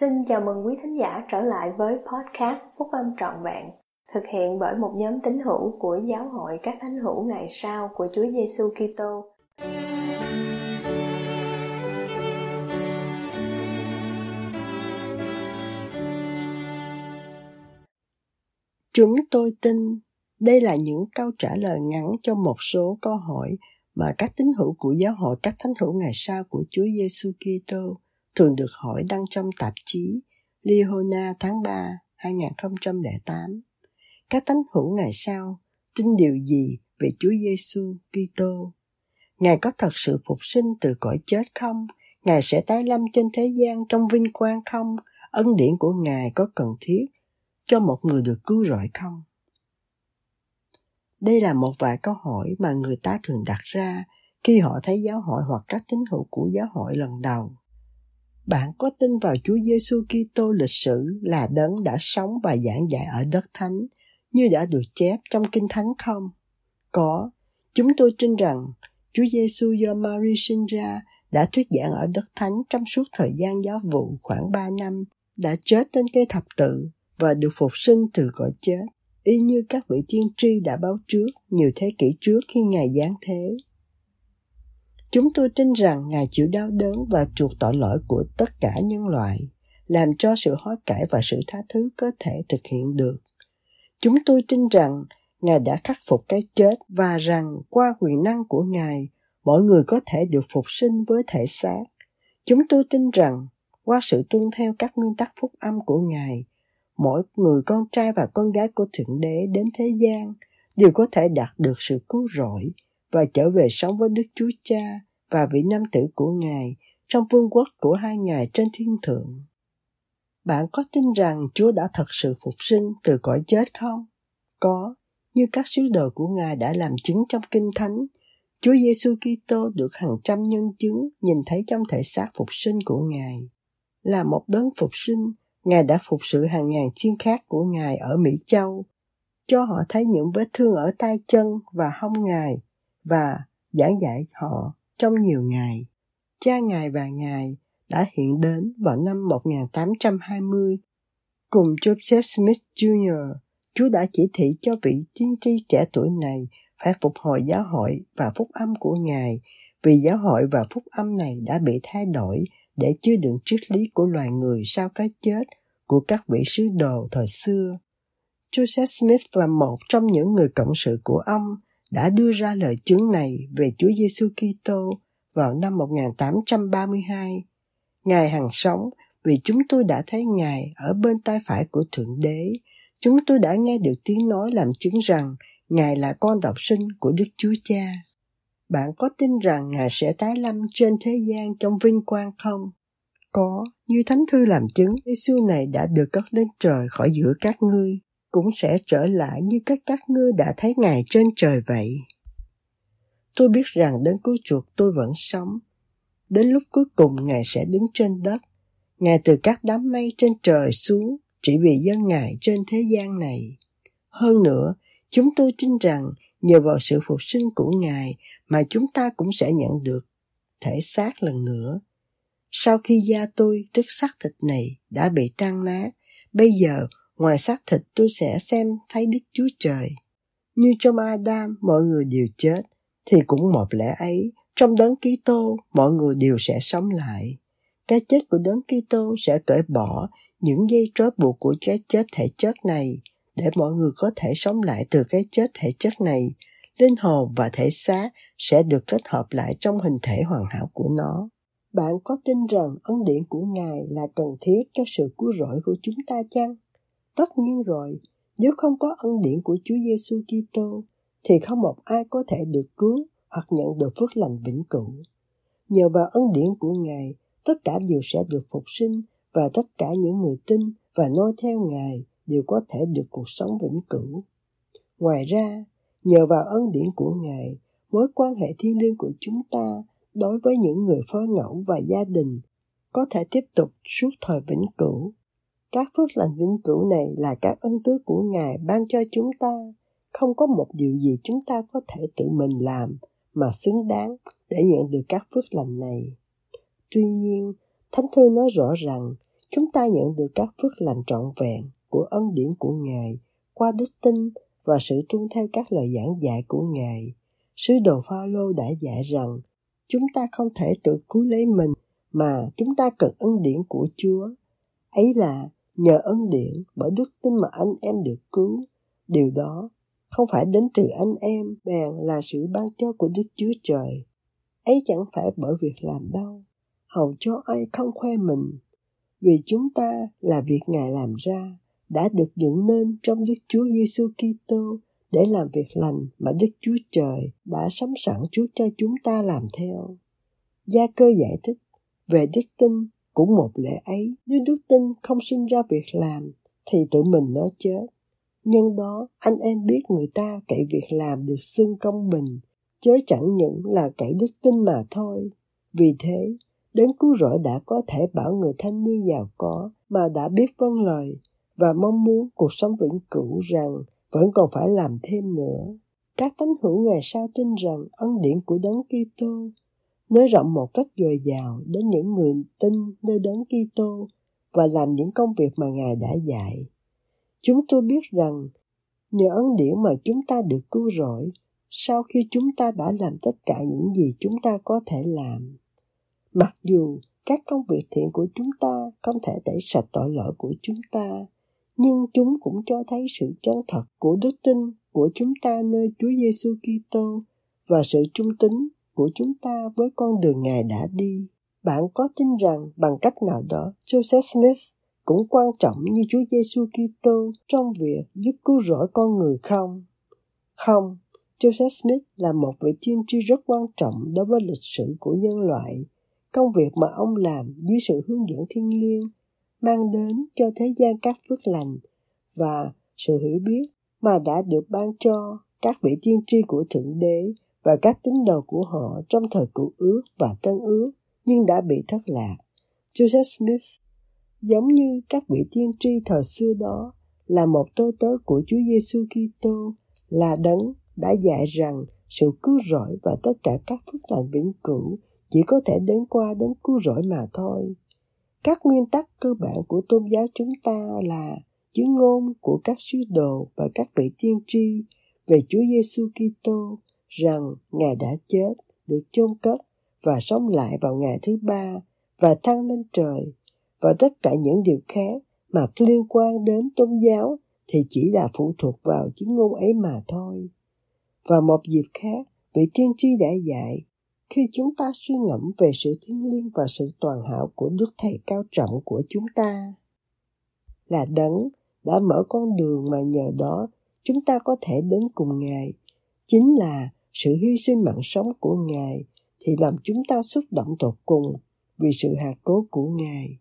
Xin chào mừng quý thính giả trở lại với podcast Phúc Âm Trọn Vẹn, thực hiện bởi một nhóm tín hữu của Giáo hội các thánh hữu ngày sau của Chúa Giêsu Kitô. Chúng tôi tin đây là những câu trả lời ngắn cho một số câu hỏi mà các tín hữu của giáo hội các thánh hữu ngày sau của Chúa Giêsu Kitô thường được hỏi đăng trong tạp chí Lihona tháng 3, 2008. Các tánh hữu ngày sau tin điều gì về Chúa Giêsu Kitô? Ngài có thật sự phục sinh từ cõi chết không? Ngài sẽ tái lâm trên thế gian trong vinh quang không? Ân điển của Ngài có cần thiết cho một người được cứu rỗi không? Đây là một vài câu hỏi mà người ta thường đặt ra khi họ thấy giáo hội hoặc các tín hữu của giáo hội lần đầu. Bạn có tin vào Chúa Giêsu Kitô lịch sử là đấng đã sống và giảng dạy ở đất thánh như đã được chép trong Kinh Thánh không? Có, chúng tôi tin rằng Chúa Giêsu do Mary sinh ra đã thuyết giảng ở đất thánh trong suốt thời gian giáo vụ khoảng 3 năm, đã chết trên cây thập tự và được phục sinh từ cõi chết, y như các vị tiên tri đã báo trước nhiều thế kỷ trước khi Ngài giáng thế. Chúng tôi tin rằng Ngài chịu đau đớn và chuộc tội lỗi của tất cả nhân loại, làm cho sự hối cải và sự tha thứ có thể thực hiện được. Chúng tôi tin rằng Ngài đã khắc phục cái chết và rằng qua quyền năng của Ngài, mọi người có thể được phục sinh với thể xác. Chúng tôi tin rằng qua sự tuân theo các nguyên tắc phúc âm của Ngài, mỗi người con trai và con gái của Thượng Đế đến thế gian đều có thể đạt được sự cứu rỗi và trở về sống với Đức Chúa Cha và vị nam tử của Ngài trong vương quốc của hai Ngài trên thiên thượng. Bạn có tin rằng Chúa đã thật sự phục sinh từ cõi chết không? Có, như các sứ đồ của Ngài đã làm chứng trong Kinh Thánh, Chúa Giêsu Kitô được hàng trăm nhân chứng nhìn thấy trong thể xác phục sinh của Ngài. Là một đấng phục sinh, Ngài đã phục sự hàng ngàn chiên khác của Ngài ở Mỹ Châu, cho họ thấy những vết thương ở tay chân và hông Ngài và giảng dạy họ trong nhiều ngày, cha ngài và ngài đã hiện đến vào năm 1820. Cùng Joseph Smith Jr., Chúa đã chỉ thị cho vị tiên tri trẻ tuổi này phải phục hồi giáo hội và phúc âm của Ngài vì giáo hội và phúc âm này đã bị thay đổi để chứa đựng triết lý của loài người sau cái chết của các vị sứ đồ thời xưa. Joseph Smith là một trong những người cộng sự của ông đã đưa ra lời chứng này về Chúa Giêsu Kitô vào năm 1832. Ngài hằng sống vì chúng tôi đã thấy Ngài ở bên tay phải của Thượng Đế. Chúng tôi đã nghe được tiếng nói làm chứng rằng Ngài là con độc sinh của Đức Chúa Cha. Bạn có tin rằng Ngài sẽ tái lâm trên thế gian trong vinh quang không? Có, như Thánh Thư làm chứng, Giêsu này đã được cất lên trời khỏi giữa các ngươi cũng sẽ trở lại như các các ngươi đã thấy Ngài trên trời vậy. Tôi biết rằng đến cuối chuột tôi vẫn sống. Đến lúc cuối cùng Ngài sẽ đứng trên đất. Ngài từ các đám mây trên trời xuống chỉ vì dân Ngài trên thế gian này. Hơn nữa, chúng tôi tin rằng nhờ vào sự phục sinh của Ngài mà chúng ta cũng sẽ nhận được thể xác lần nữa. Sau khi da tôi, tức xác thịt này, đã bị tan nát, bây giờ Ngoài xác thịt tôi sẽ xem thấy Đức Chúa Trời. Như trong Adam mọi người đều chết, thì cũng một lẽ ấy, trong đấng Kitô mọi người đều sẽ sống lại. Cái chết của đấng Kitô sẽ cởi bỏ những dây trói buộc của cái chết thể chất này, để mọi người có thể sống lại từ cái chết thể chất này, linh hồn và thể xác sẽ được kết hợp lại trong hình thể hoàn hảo của nó. Bạn có tin rằng ân điển của Ngài là cần thiết cho sự cứu rỗi của chúng ta chăng? Tất nhiên rồi, nếu không có ân điển của Chúa Giêsu Kitô thì không một ai có thể được cứu hoặc nhận được phước lành vĩnh cửu. Nhờ vào ân điển của Ngài, tất cả đều sẽ được phục sinh và tất cả những người tin và noi theo Ngài đều có thể được cuộc sống vĩnh cửu. Ngoài ra, nhờ vào ân điển của Ngài, mối quan hệ thiêng liêng của chúng ta đối với những người phó ngẫu và gia đình có thể tiếp tục suốt thời vĩnh cửu các phước lành vĩnh cửu này là các ân tứ của Ngài ban cho chúng ta. Không có một điều gì chúng ta có thể tự mình làm mà xứng đáng để nhận được các phước lành này. Tuy nhiên, Thánh Thư nói rõ rằng chúng ta nhận được các phước lành trọn vẹn của ân điển của Ngài qua đức tin và sự tuân theo các lời giảng dạy của Ngài. Sứ đồ Phaolô đã dạy rằng chúng ta không thể tự cứu lấy mình mà chúng ta cần ân điển của Chúa. Ấy là nhờ ân điển bởi đức tin mà anh em được cứu. Điều đó không phải đến từ anh em, bèn là sự ban cho của Đức Chúa Trời. Ấy chẳng phải bởi việc làm đâu, hầu cho ai không khoe mình, vì chúng ta là việc Ngài làm ra, đã được dựng nên trong Đức Chúa Giêsu Kitô để làm việc lành mà Đức Chúa Trời đã sắm sẵn Chúa cho chúng ta làm theo. Gia cơ giải thích về đức tin cũng một lẽ ấy, nếu đức tin không sinh ra việc làm, thì tự mình nó chết. Nhân đó, anh em biết người ta cậy việc làm được xưng công bình, chớ chẳng những là cậy đức tin mà thôi. Vì thế, đến cứu rỗi đã có thể bảo người thanh niên giàu có mà đã biết vâng lời và mong muốn cuộc sống vĩnh cửu rằng vẫn còn phải làm thêm nữa. Các thánh hữu ngày sau tin rằng ân điển của Đấng Kitô nới rộng một cách dồi dào đến những người tin nơi đấng Kitô và làm những công việc mà Ngài đã dạy. Chúng tôi biết rằng nhờ ấn điển mà chúng ta được cứu rỗi sau khi chúng ta đã làm tất cả những gì chúng ta có thể làm. Mặc dù các công việc thiện của chúng ta không thể tẩy sạch tội lỗi của chúng ta, nhưng chúng cũng cho thấy sự chân thật của đức tin của chúng ta nơi Chúa Giêsu Kitô và sự trung tín của chúng ta với con đường Ngài đã đi. Bạn có tin rằng bằng cách nào đó Joseph Smith cũng quan trọng như Chúa Giêsu Kitô trong việc giúp cứu rỗi con người không? Không, Joseph Smith là một vị tiên tri rất quan trọng đối với lịch sử của nhân loại. Công việc mà ông làm dưới sự hướng dẫn thiêng liêng mang đến cho thế gian các phước lành và sự hiểu biết mà đã được ban cho các vị tiên tri của Thượng Đế và các tín đồ của họ trong thời cũ ước và tân ước nhưng đã bị thất lạc. Joseph Smith, giống như các vị tiên tri thời xưa đó, là một tôi tớ của Chúa Giêsu Kitô là đấng đã dạy rằng sự cứu rỗi và tất cả các phước lành vĩnh cửu chỉ có thể đến qua đến cứu rỗi mà thôi. Các nguyên tắc cơ bản của tôn giáo chúng ta là chứng ngôn của các sứ đồ và các vị tiên tri về Chúa Giêsu Kitô rằng Ngài đã chết, được chôn cất và sống lại vào ngày thứ ba và thăng lên trời và tất cả những điều khác mà liên quan đến tôn giáo thì chỉ là phụ thuộc vào chứng ngôn ấy mà thôi. Và một dịp khác, vị tiên tri đã dạy, khi chúng ta suy ngẫm về sự thiêng liêng và sự toàn hảo của Đức Thầy cao trọng của chúng ta, là đấng đã mở con đường mà nhờ đó chúng ta có thể đến cùng Ngài, chính là sự hy sinh mạng sống của Ngài thì làm chúng ta xúc động tột cùng vì sự hạ cố của Ngài.